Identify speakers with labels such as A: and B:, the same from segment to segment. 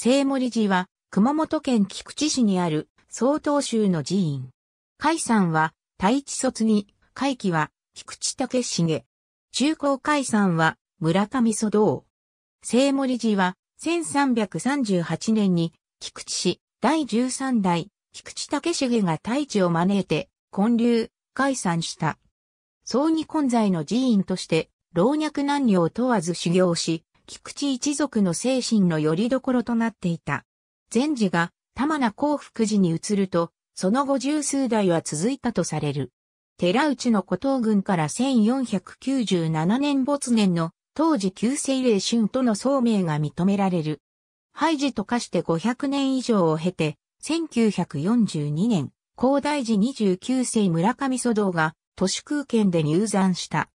A: 聖森寺は、熊本県菊池市にある、曹洞宗の寺院。海山は、大地卒に、海期は、菊池武重。中高海山は、村上祖道。聖森寺は、1338年に、菊池市、第13代、菊池武重が大地を招いて、建立、解散した。葬儀混在の寺院として、老若男女を問わず修行し、菊池一族の精神の拠り所となっていた。禅寺が玉名幸福寺に移ると、その後十数代は続いたとされる。寺内の古東軍から1497年没年の当時旧西霊春との聡明が認められる。廃寺と化して500年以上を経て、1942年、高大寺29世村上祖堂が都市空間で入山した。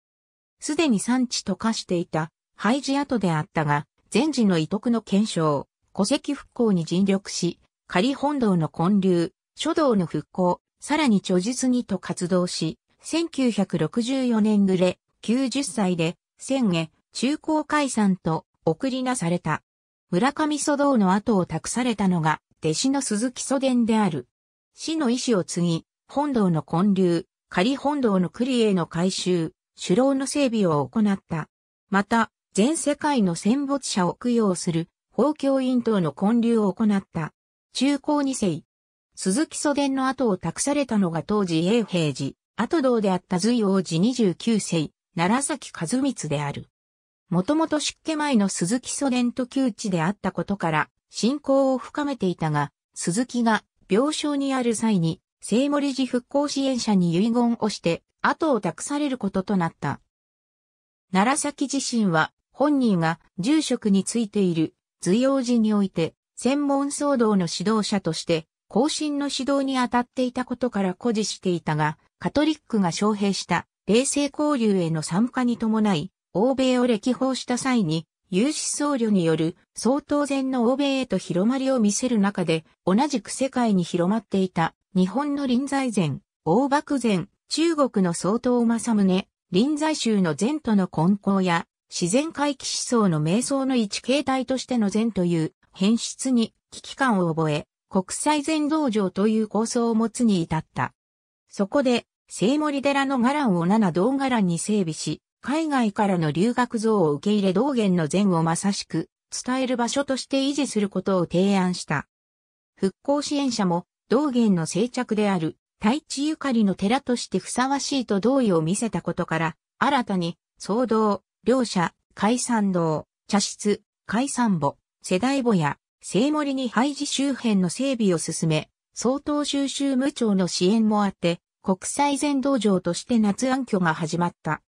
A: すでに産地と化していた廃寺跡であったが、前時の遺徳の検証、戸籍復興に尽力し、仮本堂の建立、書道の復興、さらに著述にと活動し、1964年暮れ、90歳で、千下、中高解散と送りなされた。村上祖道の後を託されたのが、弟子の鈴木祖伝である。死の意志を継ぎ、本堂の建立、仮本堂の栗への改修、首楼の整備を行った。また、全世界の戦没者を供養する、法教院等の建立を行った。中高二世。鈴木祖伝の後を託されたのが当時永平寺、後堂であった隋王子十九世、奈良崎和光である。もともと出家前の鈴木祖伝と旧知であったことから、信仰を深めていたが、鈴木が病床にある際に、聖森寺復興支援者に遺言をして、後を託されることとなった。奈良崎自身は本人が住職についている随用寺において、専門騒動の指導者として、後進の指導に当たっていたことから誇示していたが、カトリックが招聘した冷静交流への参加に伴い、欧米を歴訪した際に、有志僧侶による相当前の欧米へと広まりを見せる中で、同じく世界に広まっていた日本の臨済前、大幕前、中国の総統正宗、臨済宗の前との混交や、自然回帰思想の瞑想の一形態としての善という変質に危機感を覚え、国際禅道場という構想を持つに至った。そこで、聖森寺の伽藍を七道伽藍に整備し、海外からの留学像を受け入れ道元の禅をまさしく伝える場所として維持することを提案した。復興支援者も道元の静着である太地ゆかりの寺としてふさわしいと同意を見せたことから、新たに、騒動、両者、海産道、茶室、海産母、世代母や、聖森に廃寺周辺の整備を進め、総統収集無調の支援もあって、国際全道場として夏暗居が始まった。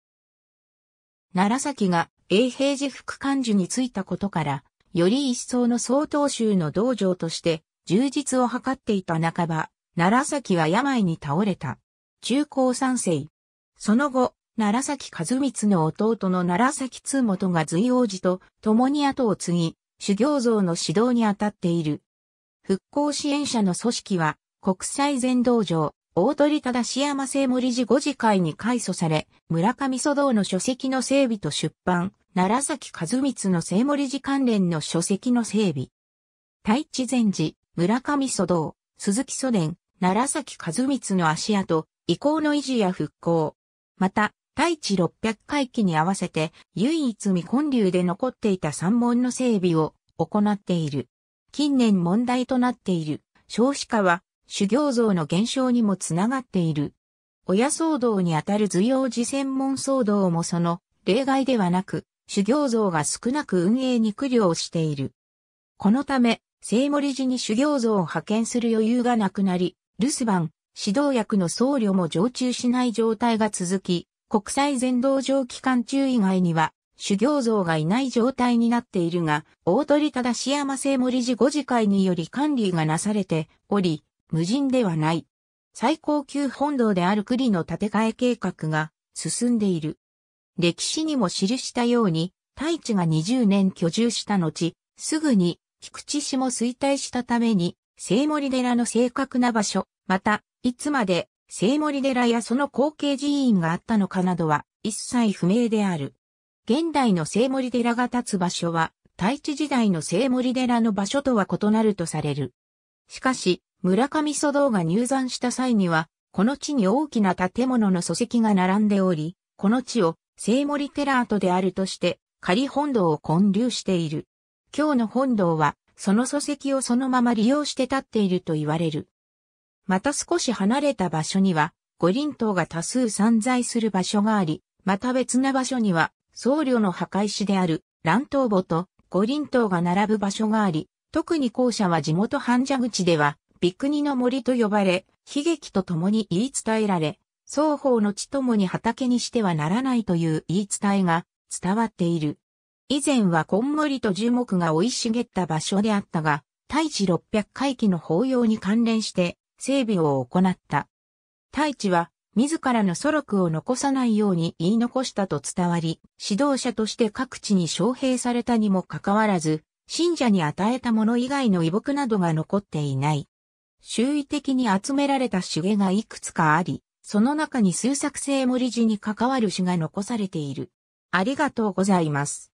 A: 奈良崎が永平寺副幹事に就いたことから、より一層の総統州の道場として充実を図っていた半ば、奈良崎は病に倒れた。中高三世。その後、奈良崎和光の弟の奈良崎通元が随王子と共に後を継ぎ、修行像の指導に当たっている。復興支援者の組織は、国際全道場、大鳥忠山聖森寺五次会に改祖され、村上祖道の書籍の整備と出版、奈良崎和光の聖森寺関連の書籍の整備。太地禅寺、村上祖道、鈴木祖伝、奈良崎和光の足跡、遺構の維持や復興。また、大地六百回帰に合わせて唯一未混流で残っていた山門の整備を行っている。近年問題となっている少子化は修行像の減少にもつながっている。親騒動にあたる図用寺専門騒動もその例外ではなく、修行像が少なく運営に苦慮をしている。このため、聖森寺に修行像を派遣する余裕がなくなり、留守番、指導役の僧侶も常駐しない状態が続き、国際全道上期間中以外には、修行像がいない状態になっているが、大鳥忠山聖森寺五次会により管理がなされており、無人ではない。最高級本堂である栗の建て替え計画が進んでいる。歴史にも記したように、大地が20年居住した後、すぐに菊池市も衰退したために、聖森寺の正確な場所、また、いつまで聖森寺やその後継寺院があったのかなどは一切不明である。現代の聖森寺が建つ場所は、大地時代の聖森寺の場所とは異なるとされる。しかし、村上祖道が入山した際には、この地に大きな建物の礎石が並んでおり、この地を聖森寺跡であるとして、仮本堂を建立している。今日の本堂は、その礎石をそのまま利用して建っていると言われる。また少し離れた場所には、五輪島が多数散在する場所があり、また別な場所には、僧侶の墓石である、乱闘墓と五輪島が並ぶ場所があり、特に校舎は地元半蛇口では、ビクニの森と呼ばれ、悲劇と共に言い伝えられ、双方の地ともに畑にしてはならないという言い伝えが伝わっている。以前はこんもりと樹木が生い茂った場所であったが、大地600回帰の法要に関連して、整備を行った。大地は自らの祖録を残さないように言い残したと伝わり、指導者として各地に招聘されたにもかかわらず、信者に与えたもの以外の遺木などが残っていない。周囲的に集められた手芸がいくつかあり、その中に数作成森寺に関わる詩が残されている。ありがとうございます。